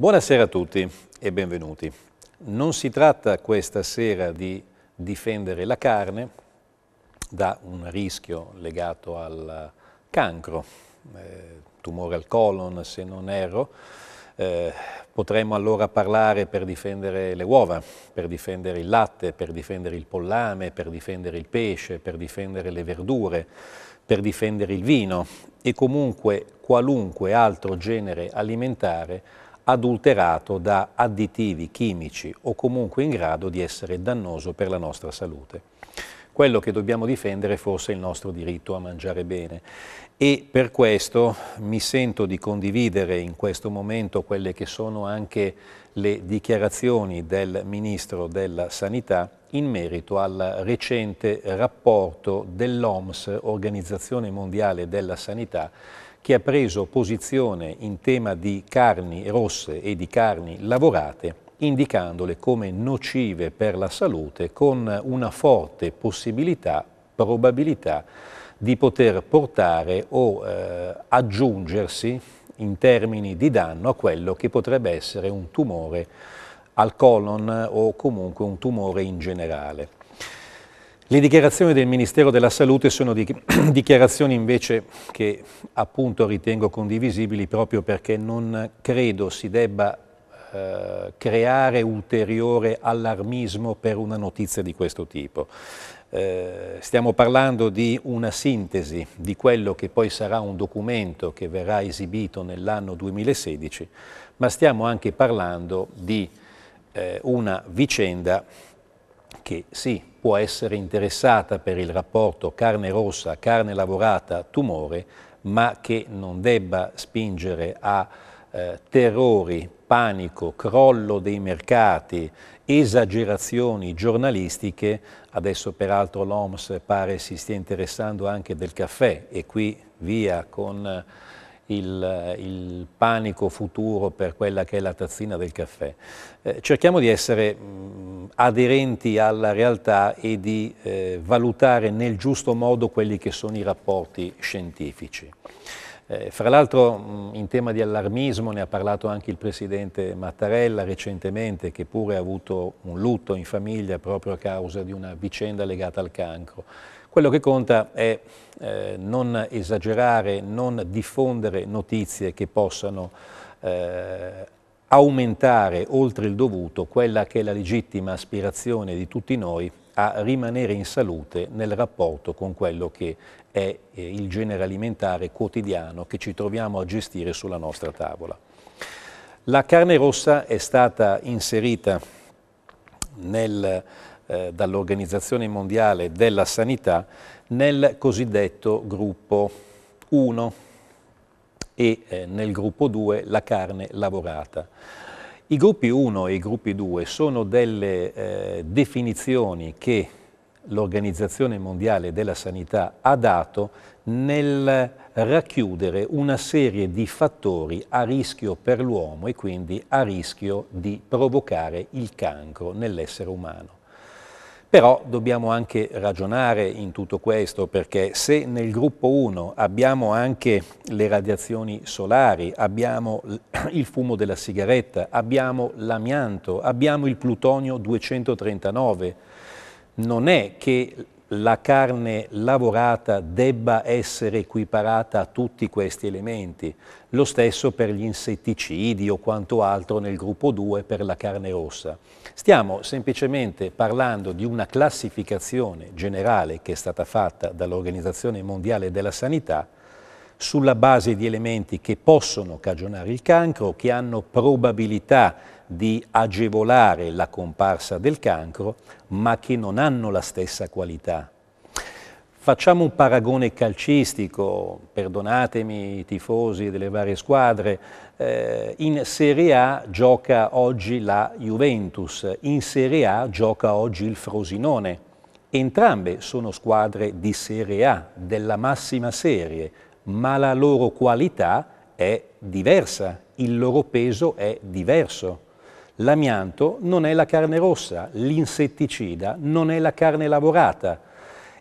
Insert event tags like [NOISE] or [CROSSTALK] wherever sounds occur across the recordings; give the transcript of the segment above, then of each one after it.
Buonasera a tutti e benvenuti. Non si tratta questa sera di difendere la carne da un rischio legato al cancro, eh, tumore al colon se non erro, eh, potremmo allora parlare per difendere le uova, per difendere il latte, per difendere il pollame, per difendere il pesce, per difendere le verdure, per difendere il vino e comunque qualunque altro genere alimentare adulterato da additivi chimici o comunque in grado di essere dannoso per la nostra salute quello che dobbiamo difendere è forse il nostro diritto a mangiare bene. E per questo mi sento di condividere in questo momento quelle che sono anche le dichiarazioni del Ministro della Sanità in merito al recente rapporto dell'OMS, Organizzazione Mondiale della Sanità, che ha preso posizione in tema di carni rosse e di carni lavorate indicandole come nocive per la salute con una forte possibilità, probabilità di poter portare o eh, aggiungersi in termini di danno a quello che potrebbe essere un tumore al colon o comunque un tumore in generale. Le dichiarazioni del Ministero della Salute sono [CLEARS THROAT] dichiarazioni invece che appunto ritengo condivisibili proprio perché non credo si debba eh, creare ulteriore allarmismo per una notizia di questo tipo. Eh, stiamo parlando di una sintesi di quello che poi sarà un documento che verrà esibito nell'anno 2016, ma stiamo anche parlando di eh, una vicenda che sì, può essere interessata per il rapporto carne rossa, carne lavorata, tumore, ma che non debba spingere a eh, terrori panico, crollo dei mercati, esagerazioni giornalistiche, adesso peraltro l'OMS pare si stia interessando anche del caffè e qui via con il, il, panico futuro per quella che è la tazzina del caffè. Eh, cerchiamo di essere mh, mm, aderenti alla realtà e di eh, valutare nel giusto modo quelli che sono i rapporti scientifici. Eh, fra l'altro mm, in tema di allarmismo ne ha parlato anche il Presidente Mattarella recentemente che pure ha avuto un lutto in famiglia proprio a causa di una vicenda legata al cancro. Quello che conta è eh, non esagerare, non diffondere notizie che possano eh, aumentare oltre il dovuto quella che è la legittima aspirazione di tutti noi a rimanere in salute nel rapporto con quello che è eh, il genere alimentare quotidiano che ci troviamo a gestire sulla nostra tavola. La carne rossa è stata inserita eh, dall'Organizzazione Mondiale della Sanità nel cosiddetto gruppo 1 e eh, nel gruppo 2 la carne lavorata. I gruppi 1 e i gruppi 2 sono delle eh, definizioni che l'Organizzazione Mondiale della Sanità ha dato nel racchiudere una serie di fattori a rischio per l'uomo e quindi a rischio di provocare il cancro nell'essere umano. Però dobbiamo anche ragionare in tutto questo perché se nel gruppo 1 abbiamo anche le radiazioni solari, abbiamo il fumo della sigaretta, abbiamo l'amianto, abbiamo il plutonio 239, non è che la carne lavorata debba essere equiparata a tutti questi elementi. Lo stesso per gli insetticidi o quanto altro nel gruppo 2 per la carne rossa. Stiamo semplicemente parlando di una classificazione generale che è stata fatta dall'Organizzazione Mondiale della Sanità sulla base di elementi che possono cagionare il cancro, che hanno probabilità di agevolare la comparsa del cancro, ma che non hanno la stessa qualità. Facciamo un paragone calcistico, perdonatemi i tifosi delle varie squadre, eh, in Serie A gioca oggi la Juventus, in Serie A gioca oggi il Frosinone. Entrambe sono squadre di Serie A, della massima serie, ma la loro qualità è diversa, il loro peso è diverso. L'amianto non è la carne rossa, l'insetticida non è la carne lavorata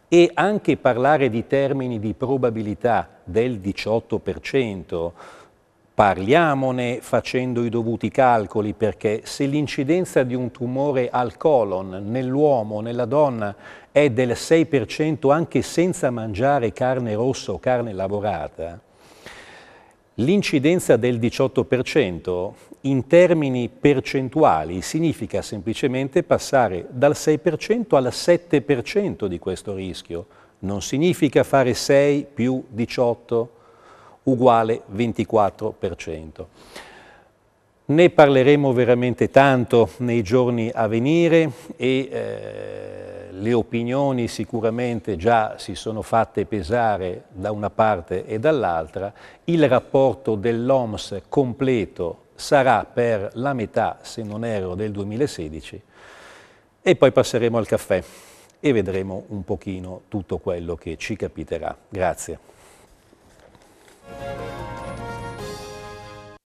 e anche parlare di termini di probabilità del 18%, parliamone facendo i dovuti calcoli perché se l'incidenza di un tumore al colon nell'uomo, nella donna è del 6% anche senza mangiare carne rossa o carne lavorata, L'incidenza del 18% in termini percentuali significa semplicemente passare dal 6% al 7% di questo rischio. Non significa fare 6 più 18 uguale 24%. Ne parleremo veramente tanto nei giorni a venire e eh, le opinioni sicuramente già si sono fatte pesare da una parte e dall'altra, il rapporto dell'OMS completo sarà per la metà, se non erro, del 2016 e poi passeremo al caffè e vedremo un pochino tutto quello che ci capiterà. Grazie.